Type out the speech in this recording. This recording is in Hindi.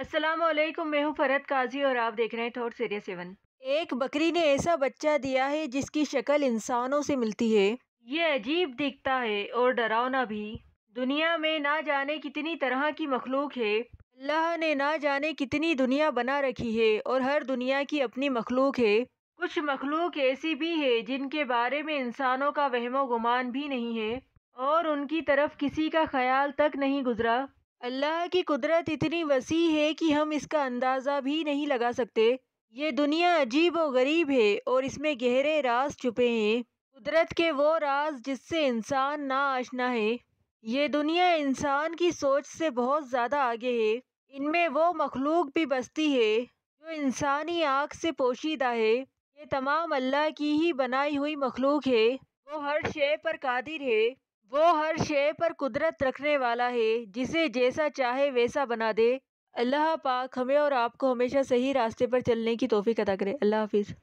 अस्सलाम वालेकुम मैं हूँ फरहत काजी और आप देख रहे हैं थॉट सीरियस सेवन एक बकरी ने ऐसा बच्चा दिया है जिसकी शक्ल इंसानों से मिलती है ये अजीब दिखता है और डरावना भी दुनिया में ना जाने कितनी तरह की मखलूक है अल्लाह ने ना जाने कितनी दुनिया बना रखी है और हर दुनिया की अपनी मखलूक है कुछ मखलूक ऐसी भी है जिनके बारे में इंसानों का वहमो गुमान भी नहीं है और उनकी तरफ किसी का ख्याल तक नहीं गुजरा अल्लाह की कुदरत इतनी वसी है कि हम इसका अंदाज़ा भी नहीं लगा सकते ये दुनिया अजीब व गरीब है और इसमें गहरे राज छुपे हैं कुदरत के वो राज जिससे इंसान ना आशना है ये दुनिया इंसान की सोच से बहुत ज़्यादा आगे है इनमें वो मखलूक भी बसती है जो इंसानी आँख से पोशीदा है ये तमाम अल्लाह की ही बनाई हुई मखलूक है वो हर शे पर कादिर है वो हर शे पर कुदरत रखने वाला है जिसे जैसा चाहे वैसा बना दे अल्लाह पाक हमें और आपको हमेशा सही रास्ते पर चलने की तोफ़ी अदा करे अल्लाह हाफिज़